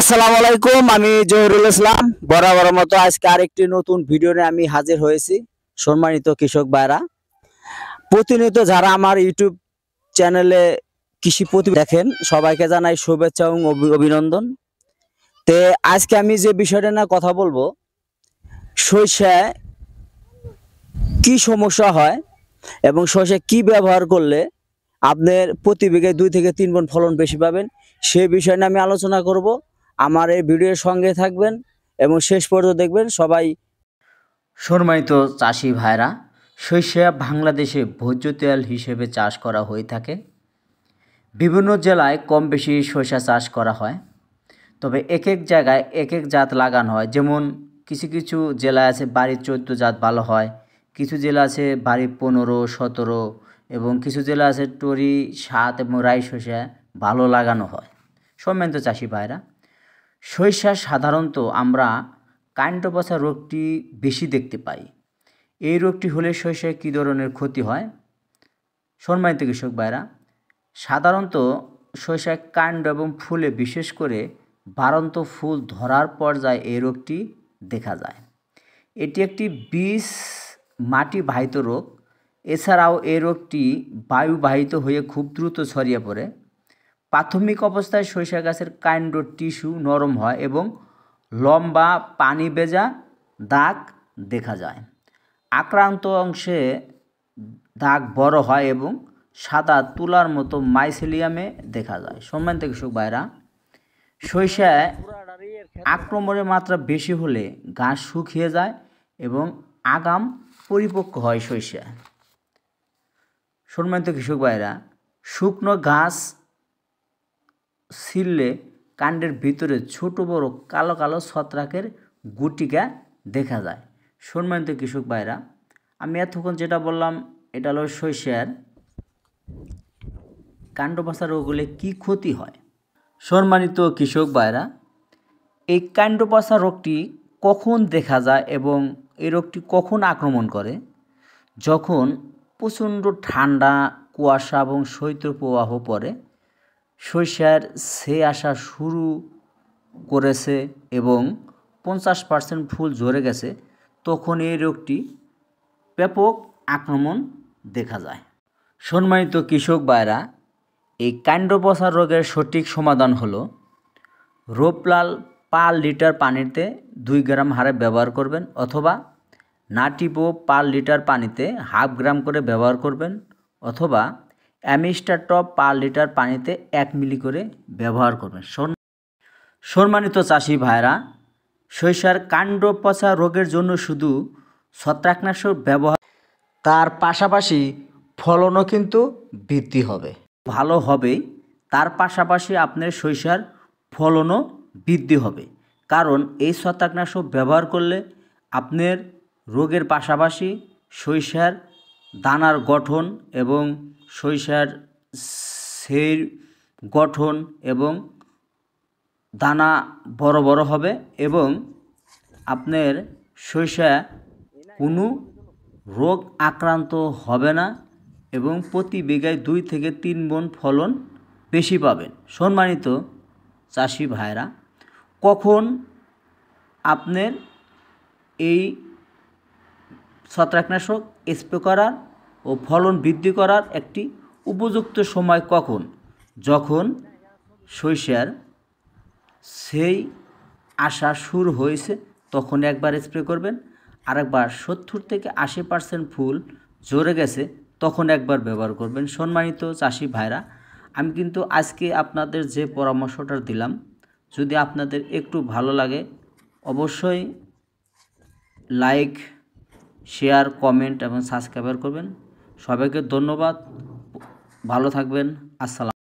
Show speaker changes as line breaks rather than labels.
আসসালামু আলাইকুম আমি জহিরুল ইসলাম বরাবর মতো আজকে আরেকটি নতুন ভিডিও নিয়ে আমি হাজির হয়েছি সম্মানিত কৃষক ভাইরা প্রতিনিয়ত যারা আমার ইউটিউব চ্যানেলে কৃষি প্রতি দেখেন সবাইকে জানাই শুভেচ্ছা এবং অভিনন্দন তে আজকে আমি যে বিষয়টা না কথা বলবো সর্ষায় কি সমস্যা হয় এবং সর্ষে কি ব্যবহার করলে আপনার প্রতি বিঘে দুই থেকে তিন গুণ ফলন বেশি পাবেন সেই বিষয় নিয়ে আমি আলোচনা করবো আমার এই ভিডিওর সঙ্গে থাকবেন এবং শেষ পর্যন্ত দেখবেন সবাই সম্মানিত চাষি ভাইরা সরিষা বাংলাদেশে ভোজ্য তেল হিসেবে চাষ করা হয়ে থাকে বিভিন্ন জেলায় কম বেশি শসা চাষ করা হয় তবে এক এক জায়গায় এক এক জাত লাগানো হয় যেমন কিছু কিছু জেলায় আছে বাড়ির চৌদ্দ জাত ভালো হয় কিছু জেলা আছে বাড়ির পনেরো সতেরো এবং কিছু জেলা আছে টরি সাত এবং রাই শসা ভালো লাগানো হয় সম্মানিত চাষি ভাইরা সরিষা সাধারণত আমরা কাণ্ড পচা রোগটি বেশি দেখতে পাই এই রোগটি হলে সরিষায় কী ধরনের ক্ষতি হয় সম্মানিত কৃষক ভাইরা সাধারণত সরিষায় কাণ্ড এবং ফুলে বিশেষ করে বারন্ত ফুল ধরার পর্যায়ে এই রোগটি দেখা যায় এটি একটি বিষ মাটি বাহিত রোগ এছাড়াও এই রোগটি বায়ুবাহিত হয়ে খুব দ্রুত ছড়িয়ে পড়ে প্রাথমিক অবস্থায় সরিষা গাছের কাণ্ড টিস্যু নরম হয় এবং লম্বা পানি বেজা দাগ দেখা যায় আক্রান্ত অংশে দাগ বড় হয় এবং সাদা তুলার মতো মাইসেলিয়ামে দেখা যায় সম্মান থেকে সুখ ভাইরা সরিষায় আক্রমণের মাত্রা বেশি হলে গাছ শুকিয়ে যায় এবং আগাম পরিপক্ক হয় সরিষা সম্মানিত কৃষক ভাইরা শুকনো গাছ ছিললে কাণ্ডের ভিতরে ছোট বড় কালো কালো ছত্রাকের গুটিকা দেখা যায় সম্মানিত কৃষক ভাইরা আমি এতক্ষণ যেটা বললাম এটা হলো কাণ্ড পাশা রোগ হলে কী ক্ষতি হয় সম্মানিত কৃষক ভাইরা এই পাশা রোগটি কখন দেখা যায় এবং এই রোগটি কখন আক্রমণ করে যখন প্রচণ্ড ঠান্ডা কুয়াশা এবং শৈত্য প্রবাহ পড়ে সরিষার সে আসা শুরু করেছে এবং পঞ্চাশ পার্সেন্ট ফুল ঝরে গেছে তখন এই রোগটি ব্যাপক আক্রমণ দেখা যায় সম্মানিত কৃষক বায়রা এই কাণ্ডপসার রোগের সঠিক সমাধান হল রোপলাল পার লিটার পানিতে দুই গ্রাম হারে ব্যবহার করবেন অথবা নাটিপো পার লিটার পানিতে হাফ গ্রাম করে ব্যবহার করবেন অথবা অ্যামিস্টার টপ পার লিটার পানিতে এক মিলি করে ব্যবহার করবেন সম্মানিত চাষি ভাইরা সরিষার কাণ্ড পচা রোগের জন্য শুধু ছত্রাকনাশক ব্যবহার তার পাশাপাশি ফলনও কিন্তু বৃদ্ধি হবে ভালো হবে তার পাশাপাশি আপনার সরিষার ফলনও বৃদ্ধি হবে কারণ এই ছত্রাকনাশক ব্যবহার করলে আপনার রোগের পাশাপাশি সরিষার দানার গঠন এবং সরিষার সেই গঠন এবং দানা বড় বড় হবে এবং আপনার সরিষা কোনো রোগ আক্রান্ত হবে না এবং প্রতি বিঘায় দুই থেকে তিন বন ফলন বেশি পাবেন সম্মানিত চাষি ভাইরা কখন আপনার এই ছত্রাকনাশক স্প্রে করার ও ফলন বৃদ্ধি করার একটি উপযুক্ত সময় কখন যখন সরিষার সেই আশা শুরু হয়েছে তখন একবার স্প্রে করবেন আর একবার সত্তর থেকে আশি পার্সেন্ট ফুল জোরে গেছে তখন একবার ব্যবহার করবেন সম্মানিত চাষি ভাইরা আমি কিন্তু আজকে আপনাদের যে পরামর্শটা দিলাম যদি আপনাদের একটু ভালো লাগে অবশ্যই লাইক শেয়ার কমেন্ট এবং সাবস্ক্রাইবার করবেন সবাইকে ধন্যবাদ ভালো থাকবেন আসসালাম